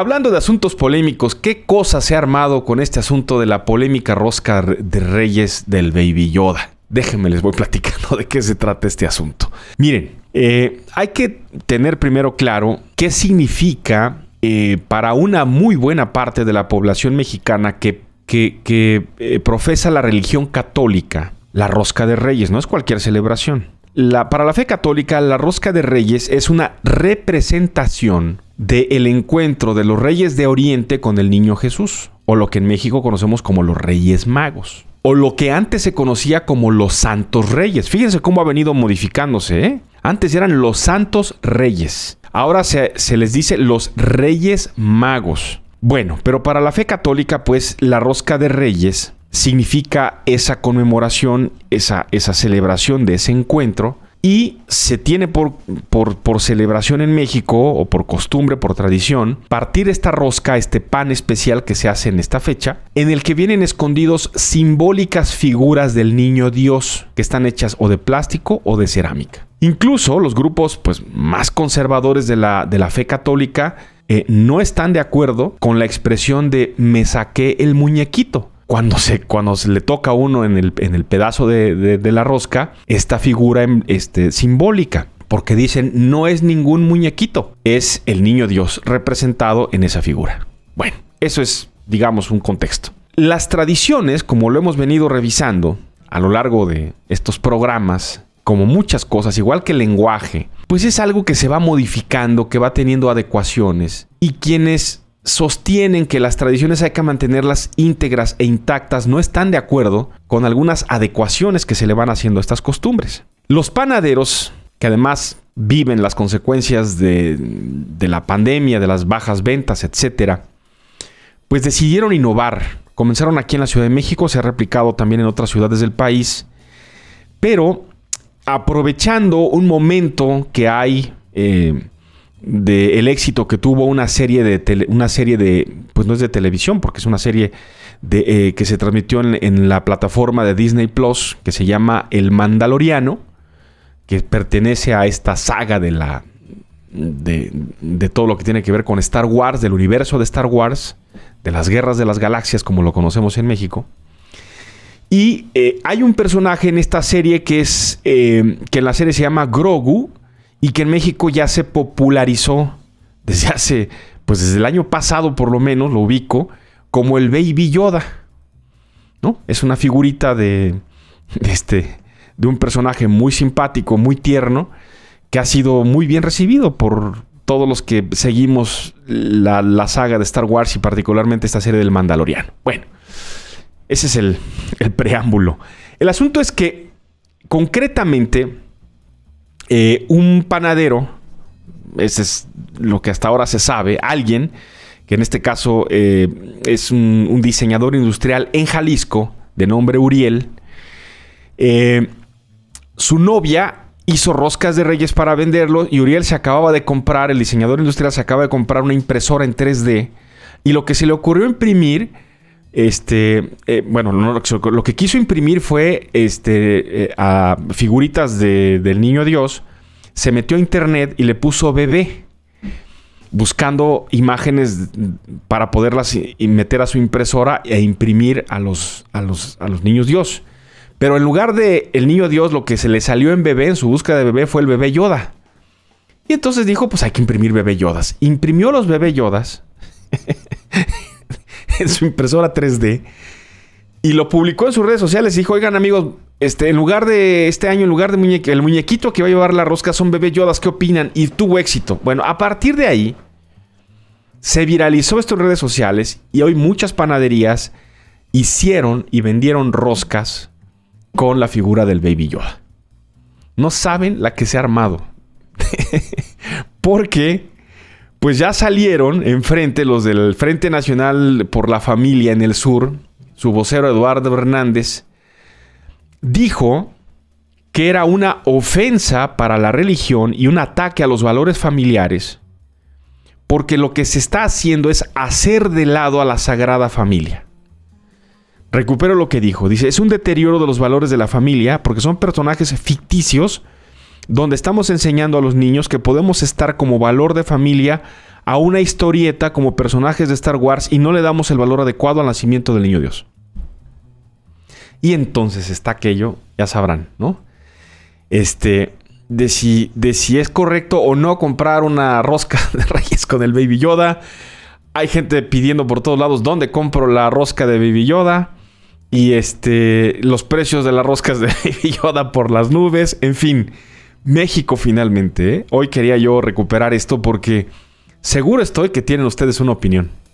Hablando de asuntos polémicos, ¿qué cosa se ha armado con este asunto de la polémica rosca de Reyes del Baby Yoda? Déjenme les voy platicando de qué se trata este asunto. Miren, eh, hay que tener primero claro qué significa eh, para una muy buena parte de la población mexicana que, que, eh, profesa la religión católica, la rosca de Reyes, no es cualquier celebración. para la fe católica, la rosca de Reyes es una representación de el encuentro de los reyes de Oriente con el niño Jesús, o lo que en México conocemos como los reyes magos, o lo que antes se conocía como los santos reyes. Fíjense cómo ha venido modificándose. ¿eh? Antes eran los santos reyes, ahora se, les dice los reyes magos. Bueno, pero para la fe católica, pues la rosca de reyes significa esa conmemoración, esa, esa celebración de ese encuentro y se tiene por, por, celebración en México, o por costumbre, por tradición, partir esta rosca, este pan especial que se hace en esta fecha, en el que vienen escondidos simbólicas figuras del niño Dios, que están hechas o de plástico o de cerámica. Incluso los grupos pues, más conservadores de la, de la fe católica eh, no están de acuerdo con la expresión de me saqué el muñequito cuando se, cuando le toca a uno en el, en el pedazo de, la rosca, esta figura em, este, simbólica. Porque dicen, no es ningún muñequito, es el niño Dios representado en esa figura. Bueno, eso es, digamos, un contexto. Las tradiciones, como lo hemos venido revisando a lo largo de estos programas, como muchas cosas, igual que el lenguaje, pues es algo que se va modificando, que va teniendo adecuaciones. Y quienes sostienen que las tradiciones hay que mantenerlas íntegras e intactas, no están de acuerdo con algunas adecuaciones que se le van haciendo a estas costumbres. Los panaderos, que además viven las consecuencias de, la pandemia, de las bajas ventas, etcétera, pues decidieron innovar. Comenzaron aquí en la Ciudad de México, se ha replicado también en otras ciudades del país, pero aprovechando un momento que hay eh, de el éxito que tuvo una serie de una serie de pues no es de televisión porque es una serie de, eh, que se transmitió en, la plataforma de Disney Plus que se llama El Mandaloriano que pertenece a esta saga de la de, todo lo que tiene que ver con Star Wars del universo de Star Wars de las guerras de las galaxias como lo conocemos en México y eh, hay un personaje en esta serie que es eh, que en la serie se llama Grogu y que en México ya se popularizó desde hace, pues desde el año pasado por lo menos, lo ubico, como el Baby Yoda. ¿No? Es una figurita de, de este, de un personaje muy simpático, muy tierno, que ha sido muy bien recibido por todos los que seguimos la, la saga de Star Wars y particularmente esta serie del Mandaloriano. Bueno, ese es el, el preámbulo. El asunto es que concretamente eh, un panadero, ese es lo que hasta ahora se sabe, alguien, que en este caso eh, es un, diseñador industrial en Jalisco, de nombre Uriel, eh, su novia hizo roscas de reyes para venderlo y Uriel se acababa de comprar, el diseñador industrial se acaba de comprar una impresora en 3D y lo que se le ocurrió imprimir este, eh, bueno, lo que quiso imprimir fue este, eh, a figuritas de, del niño Dios. Se metió a internet y le puso bebé, buscando imágenes para poderlas meter a su impresora e imprimir a los, a los, a los niños Dios. Pero en lugar de el niño Dios, lo que se le salió en bebé, en su búsqueda de bebé, fue el bebé Yoda. Y entonces dijo, pues hay que imprimir bebé Yodas. Imprimió los bebé Yodas. en su impresora 3D y lo publicó en sus redes sociales. Y dijo, oigan amigos, este, en lugar de este año, en lugar de el muñequito que va a llevar la rosca son bebé Yodas, ¿qué opinan? Y tuvo éxito. Bueno, a partir de ahí, se viralizó esto en redes sociales y hoy muchas panaderías hicieron y vendieron roscas con la figura del Baby Yoda. No saben la que se ha armado. Porque pues ya salieron enfrente los del Frente Nacional por la Familia en el Sur, su vocero Eduardo Hernández, dijo que era una ofensa para la religión y un ataque a los valores familiares, porque lo que se está haciendo es hacer de lado a la Sagrada Familia. Recupero lo que dijo, dice, es un deterioro de los valores de la familia porque son personajes ficticios, donde estamos enseñando a los niños que podemos estar como valor de familia a una historieta como personajes de Star Wars y no le damos el valor adecuado al nacimiento del niño Dios. Y entonces está aquello, ya sabrán, ¿no? Este, de si, de si es correcto o no comprar una rosca de reyes con el Baby Yoda. Hay gente pidiendo por todos lados dónde compro la rosca de Baby Yoda. Y este, los precios de las roscas de Baby Yoda por las nubes, en fin. México finalmente. Hoy quería yo recuperar esto porque seguro estoy que tienen ustedes una opinión.